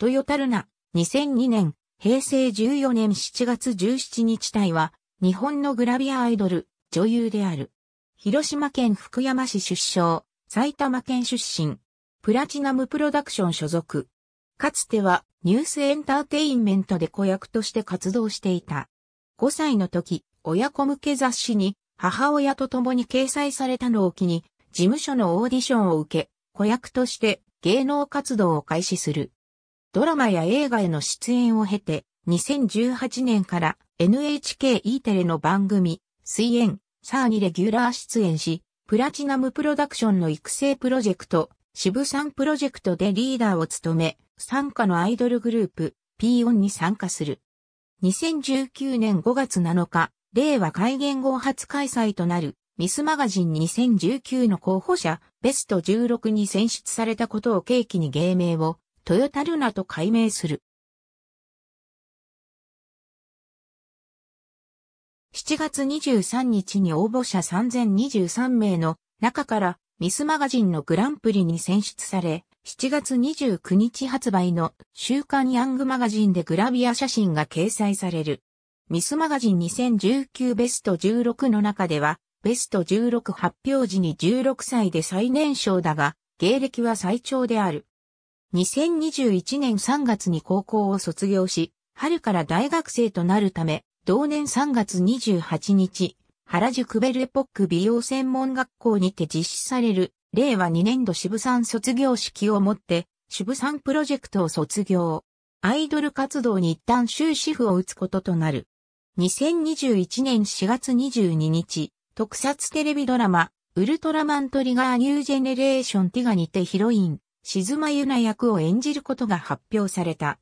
トヨタルナ、2002年、平成14年7月17日隊は、日本のグラビアアイドル、女優である。広島県福山市出生、埼玉県出身、プラチナムプロダクション所属。かつては、ニュースエンターテインメントで子役として活動していた。5歳の時、親子向け雑誌に、母親と共に掲載されたのを機に、事務所のオーディションを受け、子役として芸能活動を開始する。ドラマや映画への出演を経て、2018年から NHKE テレの番組、水縁、サーにレギュラー出演し、プラチナムプロダクションの育成プロジェクト、渋さんプロジェクトでリーダーを務め、参加のアイドルグループ、ピーオンに参加する。2019年5月7日、令和改元後初開催となる、ミスマガジン2019の候補者、ベスト16に選出されたことを契機に芸名をトヨタルナと改名する。7月23日に応募者3023名の中からミスマガジンのグランプリに選出され、7月29日発売の週刊ヤングマガジンでグラビア写真が掲載される。ミスマガジン2019ベスト16の中では、ベスト16発表時に16歳で最年少だが、芸歴は最長である。2021年3月に高校を卒業し、春から大学生となるため、同年3月28日、原宿ベルエポック美容専門学校にて実施される、令和2年度渋山卒業式をもって、渋山プロジェクトを卒業。アイドル活動に一旦終止符を打つこととなる。2021年4月22日、特撮テレビドラマ、ウルトラマントリガーニュージェネレーションティガにてヒロイン、静まゆな役を演じることが発表された。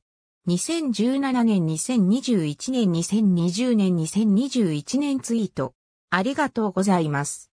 2017年、2021年、2020年、2021年ツイート。ありがとうございます。